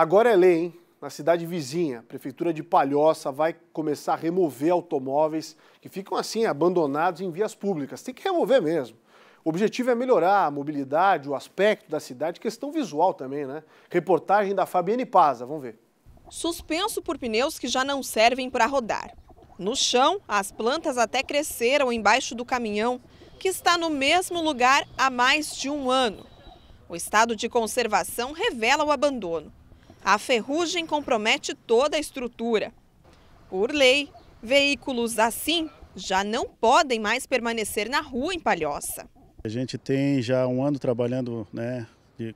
Agora é lei, hein? Na cidade vizinha, a Prefeitura de Palhoça vai começar a remover automóveis que ficam assim abandonados em vias públicas. Tem que remover mesmo. O objetivo é melhorar a mobilidade, o aspecto da cidade, questão visual também, né? Reportagem da Fabiane Paza, vamos ver. Suspenso por pneus que já não servem para rodar. No chão, as plantas até cresceram embaixo do caminhão, que está no mesmo lugar há mais de um ano. O estado de conservação revela o abandono a ferrugem compromete toda a estrutura. Por lei, veículos assim já não podem mais permanecer na rua em Palhoça. A gente tem já um ano trabalhando né,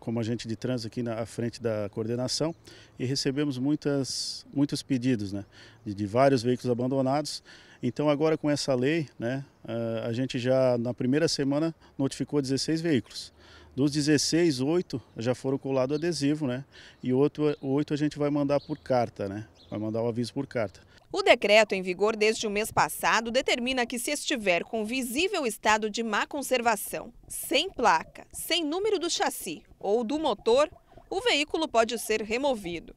como agente de trânsito aqui na frente da coordenação e recebemos muitas, muitos pedidos né, de, de vários veículos abandonados. Então agora com essa lei, né, ah, a gente já na primeira semana notificou 16 veículos. Dos 16, 8 já foram colado adesivo, né? E outro, 8 a gente vai mandar por carta, né? Vai mandar o aviso por carta. O decreto em vigor desde o mês passado determina que se estiver com visível estado de má conservação, sem placa, sem número do chassi ou do motor, o veículo pode ser removido.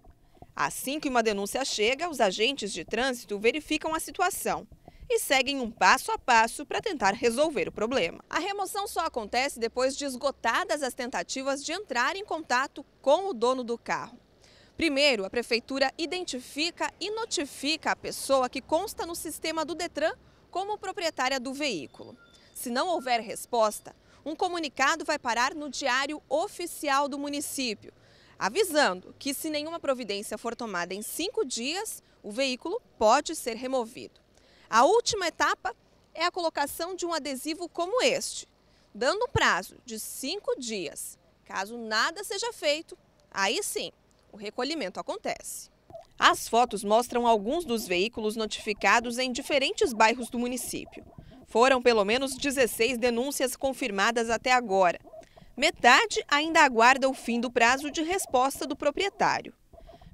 Assim que uma denúncia chega, os agentes de trânsito verificam a situação e seguem um passo a passo para tentar resolver o problema. A remoção só acontece depois de esgotadas as tentativas de entrar em contato com o dono do carro. Primeiro, a prefeitura identifica e notifica a pessoa que consta no sistema do Detran como proprietária do veículo. Se não houver resposta, um comunicado vai parar no Diário Oficial do município, avisando que, se nenhuma providência for tomada em cinco dias, o veículo pode ser removido. A última etapa é a colocação de um adesivo como este, dando um prazo de cinco dias. Caso nada seja feito, aí sim, o recolhimento acontece. As fotos mostram alguns dos veículos notificados em diferentes bairros do município. Foram pelo menos 16 denúncias confirmadas até agora. Metade ainda aguarda o fim do prazo de resposta do proprietário.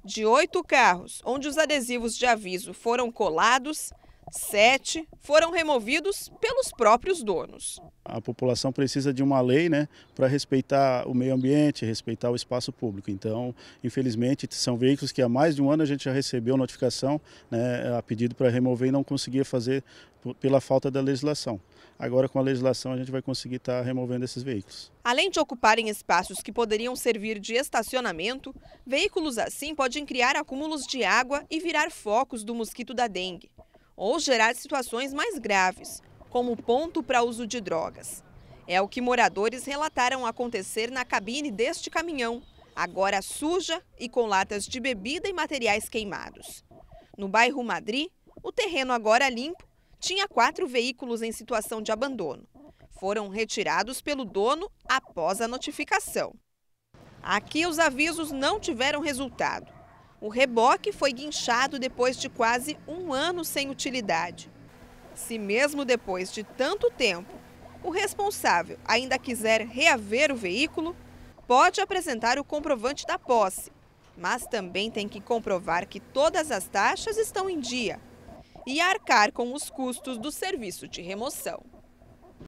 De oito carros, onde os adesivos de aviso foram colados, Sete foram removidos pelos próprios donos. A população precisa de uma lei né, para respeitar o meio ambiente, respeitar o espaço público. Então, infelizmente, são veículos que há mais de um ano a gente já recebeu notificação né, a pedido para remover e não conseguia fazer pela falta da legislação. Agora, com a legislação, a gente vai conseguir estar tá removendo esses veículos. Além de ocuparem espaços que poderiam servir de estacionamento, veículos assim podem criar acúmulos de água e virar focos do mosquito da dengue ou gerar situações mais graves, como ponto para uso de drogas. É o que moradores relataram acontecer na cabine deste caminhão, agora suja e com latas de bebida e materiais queimados. No bairro Madri, o terreno agora limpo tinha quatro veículos em situação de abandono. Foram retirados pelo dono após a notificação. Aqui os avisos não tiveram resultado. O reboque foi guinchado depois de quase um ano sem utilidade. Se mesmo depois de tanto tempo o responsável ainda quiser reaver o veículo, pode apresentar o comprovante da posse, mas também tem que comprovar que todas as taxas estão em dia e arcar com os custos do serviço de remoção.